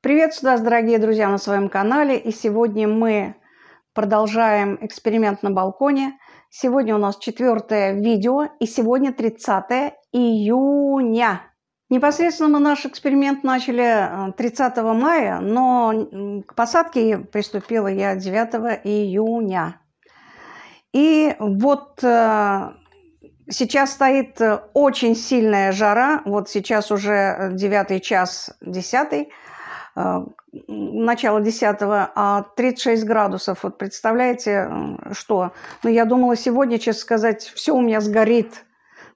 Приветствую вас, дорогие друзья, на своем канале. И сегодня мы продолжаем эксперимент на балконе. Сегодня у нас четвертое видео, и сегодня 30 июня. Непосредственно мы наш эксперимент начали 30 э, мая, но к посадке приступила я 9 июня. И вот э, Сейчас стоит э, очень сильная жара, вот сейчас уже 9 час 10, начала 10-го, а 36 а градусов. Вот представляете, что? Ну, я думала сегодня, честно сказать, все у меня сгорит.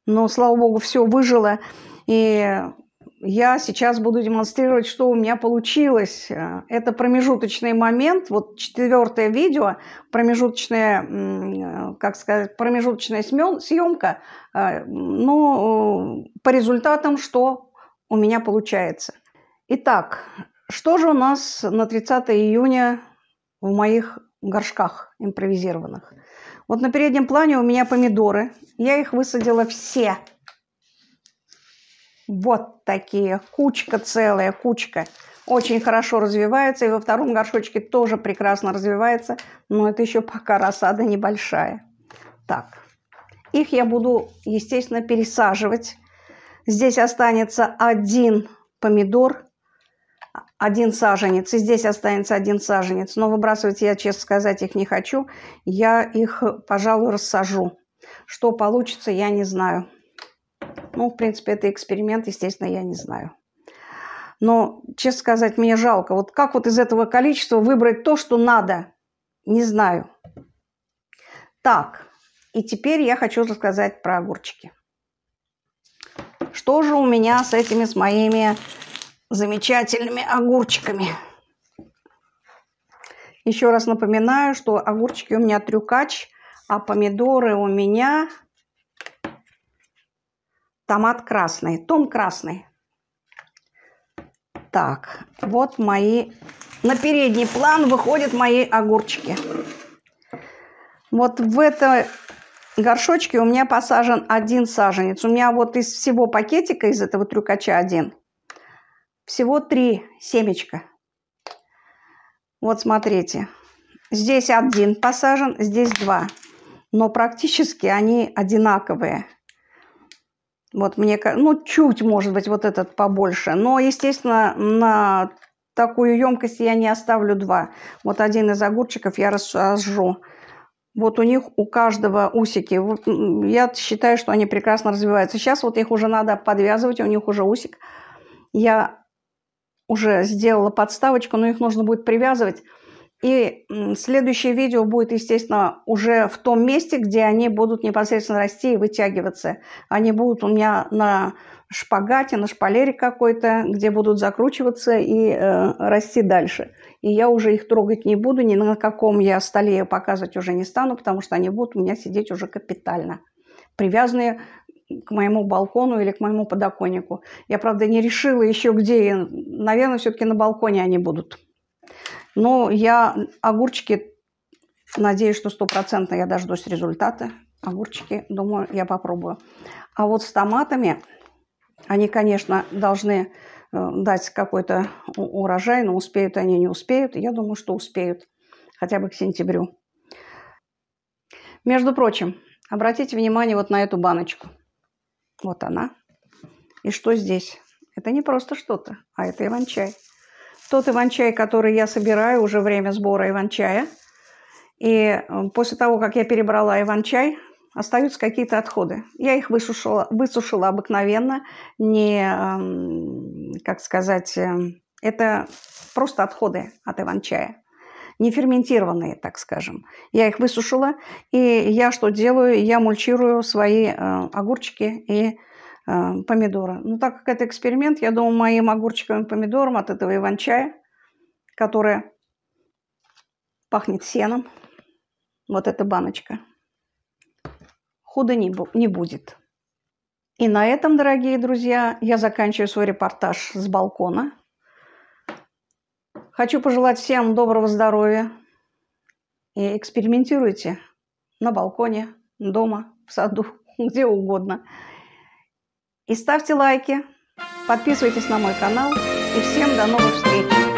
Но, слава богу, все выжило. И я сейчас буду демонстрировать, что у меня получилось. Э, это промежуточный момент, вот четвертое видео, промежуточная, э, как сказать, промежуточная съемка, э, ну, по результатам, что у меня получается. Итак, что же у нас на 30 июня в моих горшках импровизированных? Вот на переднем плане у меня помидоры. Я их высадила все. Вот такие. Кучка целая, кучка. Очень хорошо развивается. И во втором горшочке тоже прекрасно развивается. Но это еще пока рассада небольшая. Так. Их я буду, естественно, пересаживать. Здесь останется один помидор – один саженец, и здесь останется один саженец. Но выбрасывать я, честно сказать, их не хочу. Я их, пожалуй, рассажу. Что получится, я не знаю. Ну, в принципе, это эксперимент, естественно, я не знаю. Но, честно сказать, мне жалко. Вот как вот из этого количества выбрать то, что надо? Не знаю. Так, и теперь я хочу рассказать про огурчики. Что же у меня с этими, с моими замечательными огурчиками. Еще раз напоминаю, что огурчики у меня трюкач, а помидоры у меня томат красный, том красный. Так, вот мои... На передний план выходят мои огурчики. Вот в этой горшочке у меня посажен один саженец. У меня вот из всего пакетика, из этого трюкача один – всего три семечка. Вот смотрите, здесь один посажен, здесь два. Но практически они одинаковые. Вот мне, ну, чуть, может быть, вот этот побольше. Но, естественно, на такую емкость я не оставлю два. Вот один из огурчиков я разожжу. Вот у них у каждого усики. Я считаю, что они прекрасно развиваются. Сейчас вот их уже надо подвязывать, у них уже усик. Я уже сделала подставочку, но их нужно будет привязывать. И следующее видео будет, естественно, уже в том месте, где они будут непосредственно расти и вытягиваться. Они будут у меня на шпагате, на шпалере какой-то, где будут закручиваться и э, расти дальше. И я уже их трогать не буду, ни на каком я столе показывать уже не стану, потому что они будут у меня сидеть уже капитально. Привязанные к моему балкону или к моему подоконнику. Я, правда, не решила еще где. Наверное, все-таки на балконе они будут. Но я огурчики, надеюсь, что стопроцентно я дождусь результата. Огурчики, думаю, я попробую. А вот с томатами они, конечно, должны э, дать какой-то урожай, но успеют они, не успеют. Я думаю, что успеют хотя бы к сентябрю. Между прочим, обратите внимание вот на эту баночку – вот она. И что здесь? Это не просто что-то, а это иван-чай. Тот иван-чай, который я собираю, уже время сбора иван-чая. И э, после того, как я перебрала иван-чай, остаются какие-то отходы. Я их высушила, высушила обыкновенно, не, эм, как сказать, эм, это просто отходы от иван-чая неферментированные, так скажем. Я их высушила, и я что делаю? Я мульчирую свои э, огурчики и э, помидоры. Ну, так как это эксперимент, я думаю, моим огурчикам и помидорам от этого иван-чая, которое пахнет сеном, вот эта баночка, худо не, не будет. И на этом, дорогие друзья, я заканчиваю свой репортаж с балкона – Хочу пожелать всем доброго здоровья. И экспериментируйте на балконе, дома, в саду, где угодно. И ставьте лайки, подписывайтесь на мой канал. И всем до новых встреч!